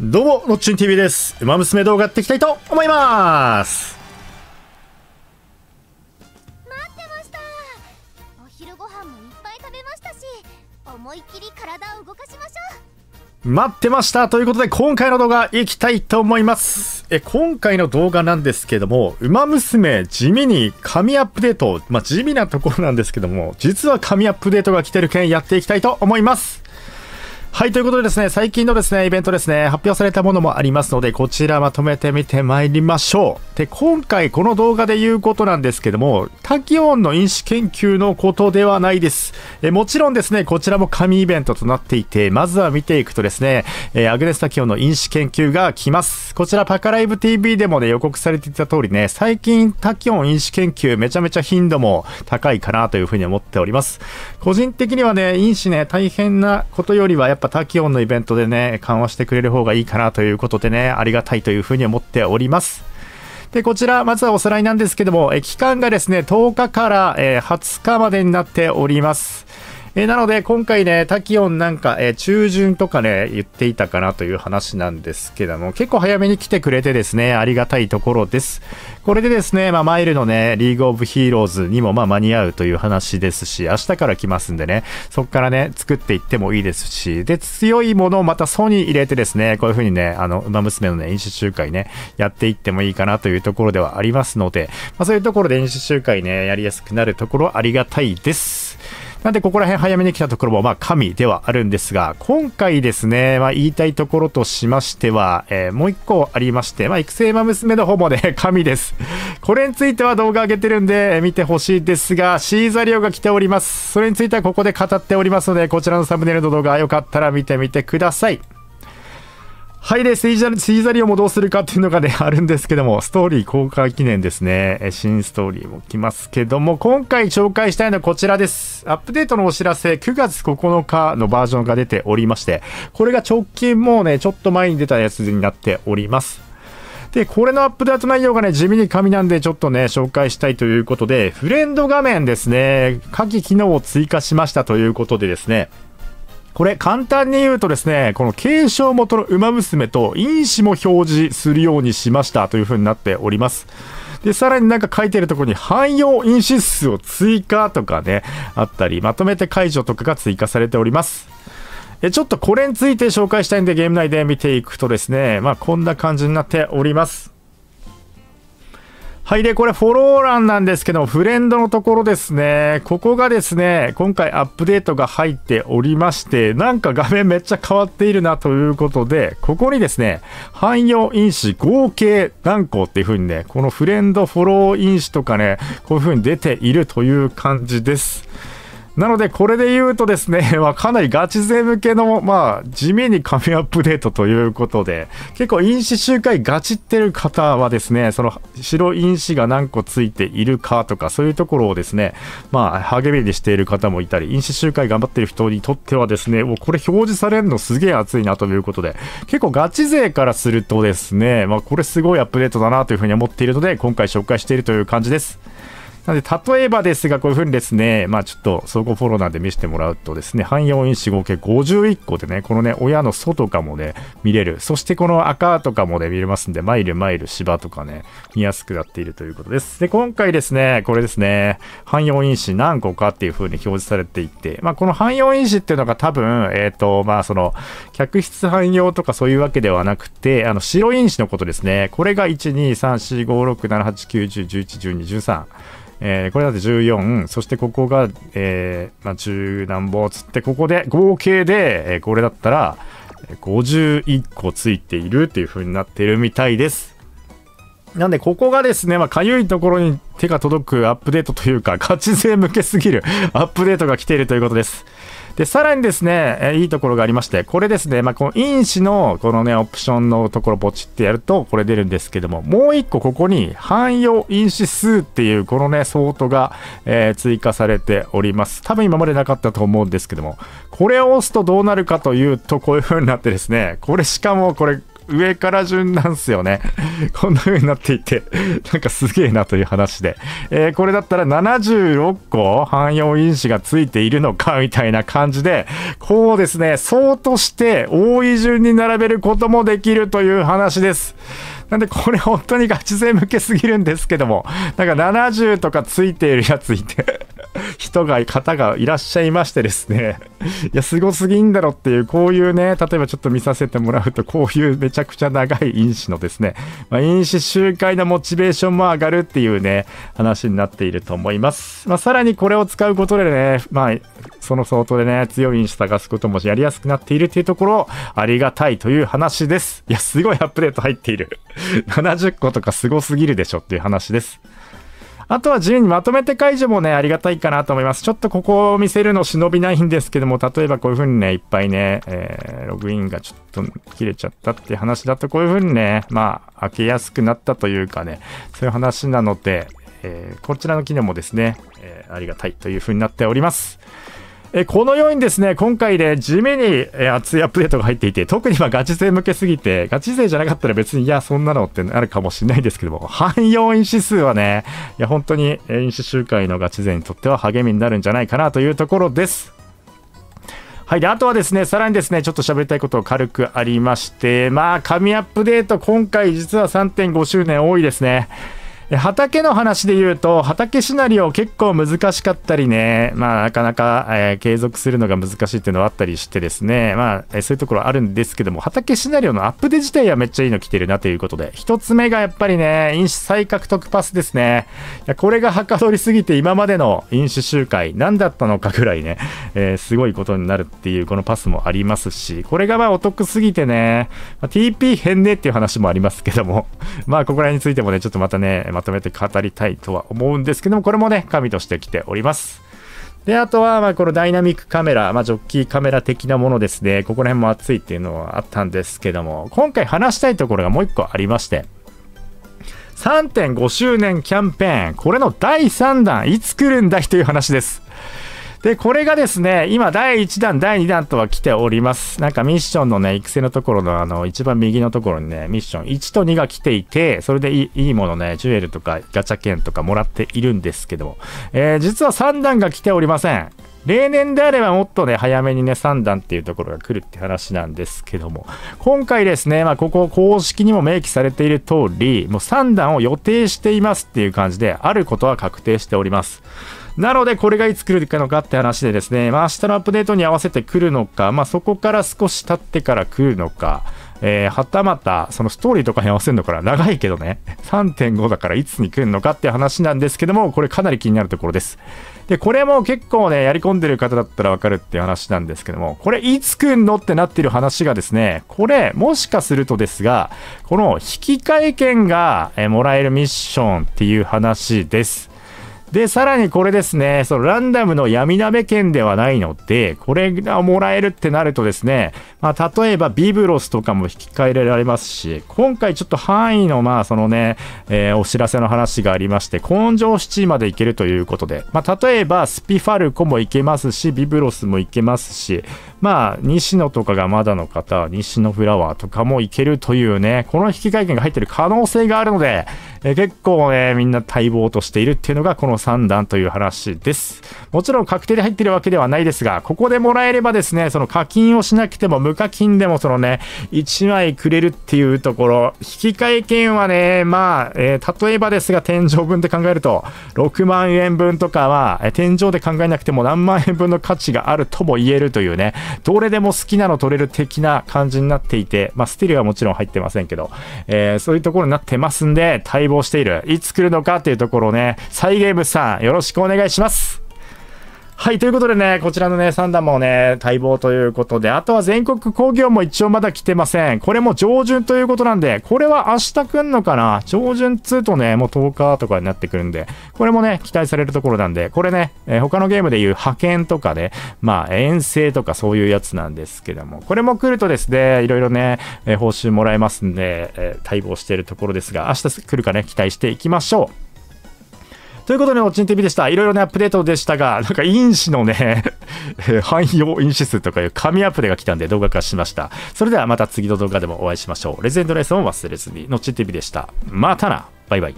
どうもロッチン TV ですウマ娘動画やっていきたいと思います待ってましたお昼ご飯もいっぱい食べましたし思いっきり体を動かしましょう待ってましたということで今回の動画いきたいと思いますえ今回の動画なんですけども、ウマ娘、地味に神アップデート、まあ、地味なところなんですけども、実は神アップデートが来てる件やっていきたいと思います。はい、ということでですね、最近のですね、イベントですね、発表されたものもありますので、こちらまとめてみてまいりましょう。で、今回この動画で言うことなんですけども、タキオンの因子研究のことではないです。えもちろんですね、こちらも神イベントとなっていて、まずは見ていくとですね、えアグネスタキオンの因子研究が来ます。こちらパカライブ TV でもね、予告されていた通りね、最近タキオン因子研究めちゃめちゃ頻度も高いかなというふうに思っております。個人的にはね、因子ね、大変なことよりはやっぱぱ体温のイベントでね、緩和してくれる方がいいかなということでね、ありがたいというふうに思っております。で、こちら、まずはおさらいなんですけども、え期間がですね、10日から、え20日までになっております。えー、なので、今回ね、タキオンなんか、えー、中旬とかね、言っていたかなという話なんですけども、結構早めに来てくれてですね、ありがたいところです。これでですね、まあ、マイルのね、リーグオブヒーローズにも、ま間に合うという話ですし、明日から来ますんでね、そっからね、作っていってもいいですし、で、強いものをまたソニー入れてですね、こういう風にね、あの、馬娘のね、演習集会ね、やっていってもいいかなというところではありますので、まあ、そういうところで演習集会ね、やりやすくなるところありがたいです。なんでここら辺早めに来たところも、まあ、神ではあるんですが、今回ですね、まあ、言いたいところとしましては、えー、もう一個ありまして、まあ、育成馬娘の方もね、神です。これについては動画上げてるんで、見てほしいですが、シーザリオが来ております。それについてはここで語っておりますので、こちらのサムネイルの動画、よかったら見てみてください。はいで、スイザリ、スイザリオもどうするかっていうのがね、あるんですけども、ストーリー公開記念ですね。新ストーリーも来ますけども、今回紹介したいのはこちらです。アップデートのお知らせ、9月9日のバージョンが出ておりまして、これが直近もうね、ちょっと前に出たやつになっております。で、これのアップデート内容がね、地味に紙なんで、ちょっとね、紹介したいということで、フレンド画面ですね、下記機能を追加しましたということでですね、これ簡単に言うとですね、この継承元の馬娘と因子も表示するようにしましたという風になっております。で、さらになんか書いてるところに汎用因子数を追加とかね、あったり、まとめて解除とかが追加されております。え、ちょっとこれについて紹介したいんでゲーム内で見ていくとですね、まあこんな感じになっております。はい。で、これフォロー欄なんですけど、フレンドのところですね。ここがですね、今回アップデートが入っておりまして、なんか画面めっちゃ変わっているなということで、ここにですね、汎用因子合計何個っていう風にね、このフレンドフォロー因子とかね、こういう風に出ているという感じです。なので、これで言うとですね、まあ、かなりガチ勢向けの、まあ、地味に紙アップデートということで、結構、因子集会ガチってる方はですね、その白因子が何個ついているかとか、そういうところをですね、まあ、励みにしている方もいたり、因子集会頑張ってる人にとってはですね、もうこれ表示されるのすげえ熱いなということで、結構ガチ勢からするとですね、まあ、これすごいアップデートだなというふうに思っているので、今回紹介しているという感じです。なので、例えばですが、こういうふうにですね、まあちょっと総合フォローなんで見せてもらうとですね、汎用因子合計51個でね、このね、親の祖とかもね、見れる。そしてこの赤とかもね、見れますんで、マイルマイル芝とかね、見やすくなっているということです。で、今回ですね、これですね、汎用因子何個かっていうふうに表示されていて、まあこの汎用因子っていうのが多分、えっ、ー、と、まあその、客室汎用とかそういうわけではなくて、あの、白因子のことですね、これが1、2、3、4、5、6、7、8、9、10、11、12、13。えー、これだって14、そしてここが、えー、まあ、10何本つって、ここで、合計で、えー、これだったら、51個ついているっていう風になってるみたいです。なんで、ここがですね、まあ、かゆいところに手が届くアップデートというか、ガチ勢向けすぎるアップデートが来ているということです。で、さらにですね、えいいところがありまして、これですね、まあ、この因子のこのね、オプションのところポチってやると、これ出るんですけども、もう一個ここに汎用因子数っていう、このね、ソートが、えー、追加されております。多分今までなかったと思うんですけども、これを押すとどうなるかというと、こういう風になってですね、これしかもこれ、上から順なんすよね。こんな風になっていて、なんかすげえなという話で。えー、これだったら76個汎用因子がついているのか、みたいな感じで、こうですね、そうとして多い順に並べることもできるという話です。なんでこれ本当にガチ勢向けすぎるんですけども、なんか70とかついているやついて人が、方がいらっしゃいましてですね、いや、すごすぎんだろっていう、こういうね、例えばちょっと見させてもらうと、こういうめちゃくちゃ長い因子のですね、まあ、因子周回のモチベーションも上がるっていうね、話になっていると思います。まあ、さらにこれを使うことでね、まあ、その相当でね、強い因子探すこともやりやすくなっているっていうところ、ありがたいという話です。いや、すごいアップデート入っている。70 個とかすごすぎるでしょっていう話です。あとは自由にまとめて解除もね、ありがたいかなと思います。ちょっとここを見せるの忍びないんですけども、例えばこういう風にね、いっぱいね、えー、ログインがちょっと切れちゃったっていう話だと、こういう風にね、まあ、開けやすくなったというかね、そういう話なので、えー、こちらの機能もですね、えー、ありがたいという風になっております。えこのようにですね、今回で地味に、え熱いアップデートが入っていて、特にまガチ勢向けすぎて、ガチ勢じゃなかったら別に、いや、そんなのってなるかもしれないですけども、汎用因子数はね、いや、本当に、因子集会のガチ勢にとっては励みになるんじゃないかなというところです。はい。で、あとはですね、さらにですね、ちょっと喋りたいことを軽くありまして、まあ、神アップデート、今回実は3.5周年多いですね。畑の話で言うと畑シナリオ結構難しかったりねまあなかなか、えー、継続するのが難しいっていうのはあったりしてですねまあそういうところあるんですけども畑シナリオのアップデ自体はめっちゃいいの来てるなということで1つ目がやっぱりね飲酒再獲得パスですねいやこれがはかどりすぎて今までの飲酒集会何だったのかぐらいね、えー、すごいことになるっていうこのパスもありますしこれがまあお得すぎてね、まあ、TP 変ねっていう話もありますけどもまあここら辺についてもねちょっとまたねまとめて語りたいとは思うんですけども、これもね、神として来ております。で、あとは、まあ、このダイナミックカメラ、まあ、ジョッキーカメラ的なものですね。ここら辺も熱いっていうのはあったんですけども、今回話したいところがもう一個ありまして、3.5周年キャンペーン、これの第3弾、いつ来るんだいという話です。で、これがですね、今、第1弾、第2弾とは来ております。なんかミッションのね、育成のところの、あの、一番右のところにね、ミッション1と2が来ていて、それでいいものね、ジュエルとかガチャ券とかもらっているんですけども、えー、実は3弾が来ておりません。例年であればもっとね、早めにね、3弾っていうところが来るって話なんですけども、今回ですね、まあ、ここ公式にも明記されている通り、もう3弾を予定していますっていう感じで、あることは確定しております。なので、これがいつ来るのかって話でですね、まあ、明日のアップデートに合わせて来るのか、まあ、そこから少し経ってから来るのか、えー、はたまた、そのストーリーとかに合わせるのから長いけどね、3.5だからいつに来るのかって話なんですけども、これかなり気になるところです。で、これも結構ね、やり込んでる方だったらわかるって話なんですけども、これいつ来んのってなってる話がですね、これ、もしかするとですが、この引換券が、えもらえるミッションっていう話です。で、さらにこれですね、そのランダムの闇鍋券ではないので、これがもらえるってなるとですね、まあ、例えばビブロスとかも引き換えられますし、今回ちょっと範囲の、まあ、そのね、えー、お知らせの話がありまして、根性7までいけるということで、まあ、例えばスピファルコもいけますし、ビブロスもいけますし、まあ、西野とかがまだの方、西野フラワーとかもいけるというね、この引き換え券が入ってる可能性があるので、えー、結構ね、みんな待望としているっていうのが、この3段という話です。もちろん確定で入ってるわけではないですが、ここでもらえればですね、その課金をしなくても無課金でもそのね、1枚くれるっていうところ、引換券はね、まあ、えー、例えばですが天井分で考えると、6万円分とかは、え天井で考えなくても何万円分の価値があるとも言えるというね、どれでも好きなの取れる的な感じになっていて、まあ、ステルはもちろん入ってませんけど、えー、そういうところになってますんで、待望している。いつ来るのかっていうところね、再ゲームさん、よろしくお願いします。はい、ということでね、こちらのね、3段もね、待望ということで、あとは全国工業も一応まだ来てません。これも上旬ということなんで、これは明日来んのかな上旬2とね、もう10日とかになってくるんで、これもね、期待されるところなんで、これね、えー、他のゲームでいう派遣とかね、まあ、遠征とかそういうやつなんですけども、これも来るとですね、いろいろね、えー、報酬もらえますんで、えー、待望しているところですが、明日来るかね、期待していきましょう。ということで、おちん t びでした。いろいろね、アップデートでしたが、なんか因子のね 汎用因子数とかいう紙アップデが来たんで動画化しました。それではまた次の動画でもお会いしましょう。レジェンドレイスも忘れずに、のちんてびでした。またなバイバイ。